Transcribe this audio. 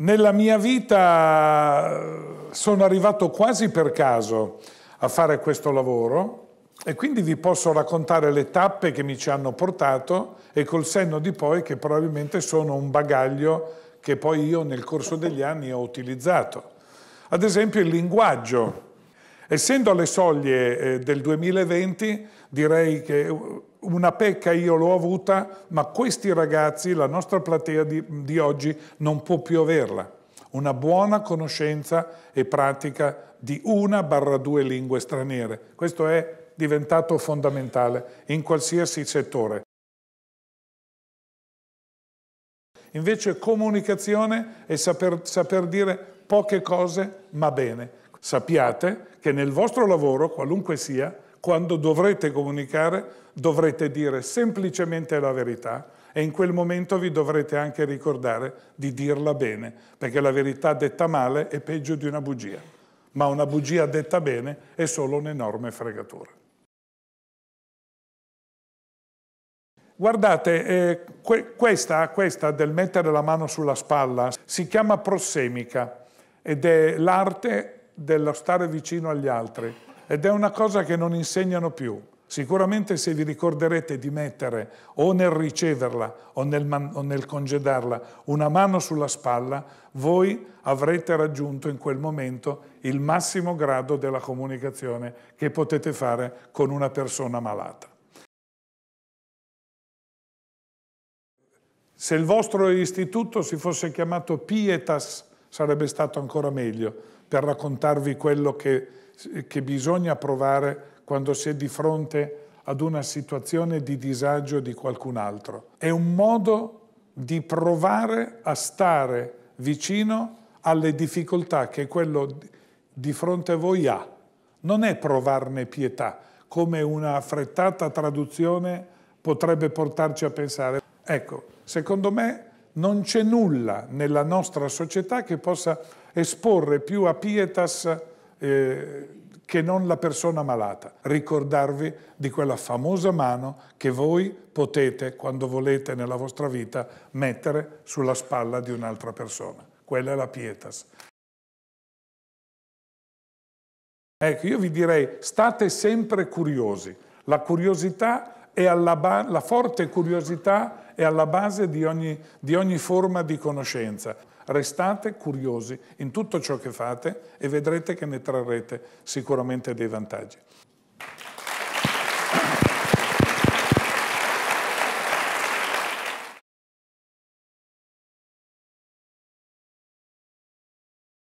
Nella mia vita eh, sono arrivato quasi per caso a fare questo lavoro e quindi vi posso raccontare le tappe che mi ci hanno portato e col senno di poi che probabilmente sono un bagaglio che poi io nel corso degli anni ho utilizzato. Ad esempio il linguaggio. Essendo alle soglie eh, del 2020, direi che una pecca io l'ho avuta, ma questi ragazzi, la nostra platea di, di oggi, non può più averla. Una buona conoscenza e pratica di una barra due lingue straniere. Questo è diventato fondamentale in qualsiasi settore. Invece comunicazione è saper, saper dire poche cose ma bene. Sappiate che nel vostro lavoro, qualunque sia, quando dovrete comunicare, dovrete dire semplicemente la verità e in quel momento vi dovrete anche ricordare di dirla bene, perché la verità detta male è peggio di una bugia, ma una bugia detta bene è solo un'enorme fregatura. Guardate, eh, que questa, questa del mettere la mano sulla spalla si chiama prossemica ed è l'arte dello stare vicino agli altri ed è una cosa che non insegnano più. Sicuramente se vi ricorderete di mettere o nel riceverla o nel, o nel, congedarla una mano sulla spalla, voi avrete raggiunto in quel momento il massimo grado della comunicazione che potete fare con una persona malata. Se il vostro istituto si fosse chiamato Pietas sarebbe stato ancora meglio, per raccontarvi quello che, che bisogna provare quando si è di fronte ad una situazione di disagio di qualcun altro. È un modo di provare a stare vicino alle difficoltà che quello di fronte a voi ha. Non è provarne pietà, come una affrettata traduzione potrebbe portarci a pensare. Ecco, secondo me non c'è nulla nella nostra società che possa esporre più a pietas eh, che non la persona malata. Ricordarvi di quella famosa mano che voi potete, quando volete nella vostra vita, mettere sulla spalla di un'altra persona. Quella è la pietas. Ecco, io vi direi, state sempre curiosi. La curiosità è la forte curiosità è alla base di ogni, di ogni forma di conoscenza. Restate curiosi in tutto ciò che fate e vedrete che ne trarrete sicuramente dei vantaggi.